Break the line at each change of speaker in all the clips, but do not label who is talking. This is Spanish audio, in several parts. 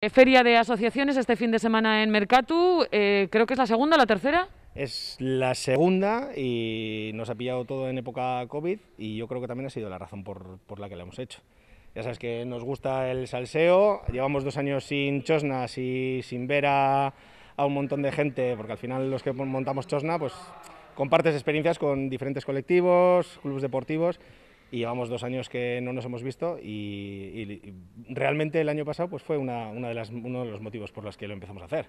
Eh, feria de asociaciones este fin de semana en Mercatu, eh, creo que es la segunda, la tercera.
Es la segunda y nos ha pillado todo en época COVID y yo creo que también ha sido la razón por, la que la hemos hecho. Ya sabes que nos gusta el salseo, llevamos dos años sin chosnas y sin ver a, a un montón de gente, porque al final los que montamos chosna, pues compartes experiencias con diferentes colectivos, clubes deportivos y llevamos dos años que no nos hemos visto y, realmente el año pasado pues fue una, una de las, uno de los motivos por los que lo empezamos a hacer.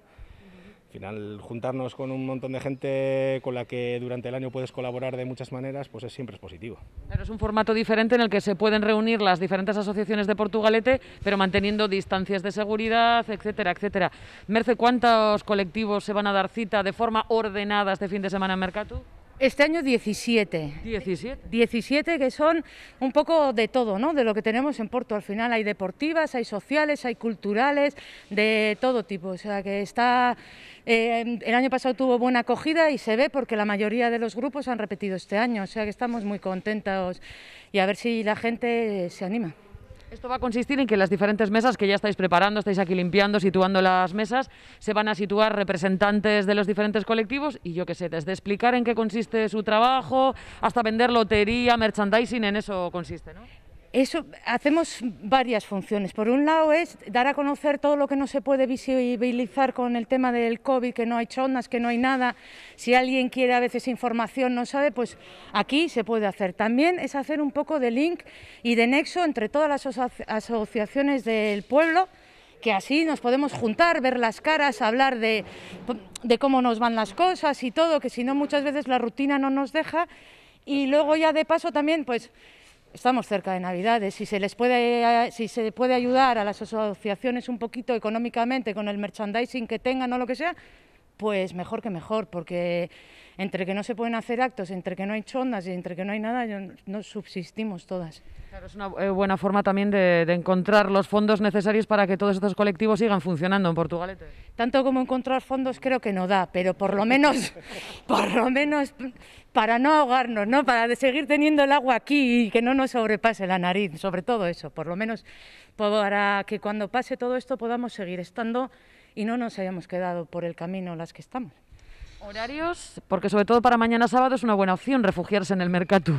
Al final, juntarnos con un montón de gente con la que durante el año puedes colaborar de muchas maneras, pues es, siempre es positivo.
Pero es un formato diferente en el que se pueden reunir las diferentes asociaciones de Portugalete, pero manteniendo distancias de seguridad, etcétera, etcétera. Merce, ¿cuántos colectivos se van a dar cita de forma ordenada este
fin de semana en Mercatu? Este año 17. 17. 17 que son un poco de todo, ¿no? De lo que tenemos en Porto. Al final hay deportivas, hay sociales, hay culturales, de todo tipo. O sea que está. Eh, el año pasado tuvo buena acogida y se ve porque la mayoría de los grupos han repetido este año. O sea que estamos muy contentos y a ver si la gente se anima.
Esto va a consistir en que las diferentes mesas que ya estáis preparando, estáis aquí limpiando, situando las mesas, se van a situar representantes de los diferentes colectivos y yo qué sé, desde explicar en qué consiste su trabajo hasta vender lotería, merchandising, en eso
consiste, ¿no? Eso, hacemos varias funciones. Por un lado es dar a conocer todo lo que no se puede visibilizar con el tema del COVID, que no hay chondas, que no hay nada. Si alguien quiere a veces información, no sabe, pues aquí se puede hacer. También es hacer un poco de link y de nexo entre todas las asociaciones del pueblo que así nos podemos juntar, ver las caras, hablar de, de cómo nos van las cosas y todo, que si no muchas veces la rutina no nos deja. Y luego ya de paso también, pues estamos cerca de Navidades, si se les puede, eh, si se puede ayudar a las asociaciones un poquito económicamente con el merchandising que tengan o lo que sea, pues mejor que mejor, porque entre que no se pueden hacer actos, entre que no hay chondas y entre que no hay nada, no subsistimos todas. Claro,
es una eh, buena forma también de, encontrar los fondos necesarios para que todos estos colectivos sigan funcionando en Portugalete.
Tanto como encontrar fondos creo que no da, pero por lo menos, por lo menos para no ahogarnos, ¿no? para seguir teniendo el agua aquí y que no nos sobrepase la nariz, sobre todo eso, por lo menos para que cuando pase todo esto podamos seguir estando y no nos hayamos quedado por el camino las que estamos.
Horarios, porque sobre todo para mañana sábado es una buena opción refugiarse en el Mercatú.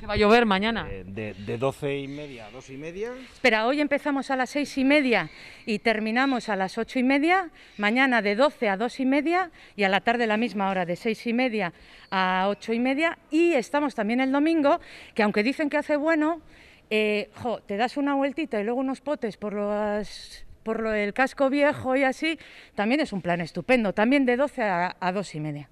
Que va a llover mañana. Eh, de, de, 12 y media a 2 y media.
Espera, hoy empezamos a las 6 y media y terminamos a las 8 y media. Mañana de 12 a 2 y media y a la tarde la misma hora de 6 y media a 8 y media. Y estamos también el domingo, que aunque dicen que hace bueno, eh, te das una vueltita y luego unos potes por las por lo del casco viejo y así, también es un plan estupendo, también de 12 a, a y media.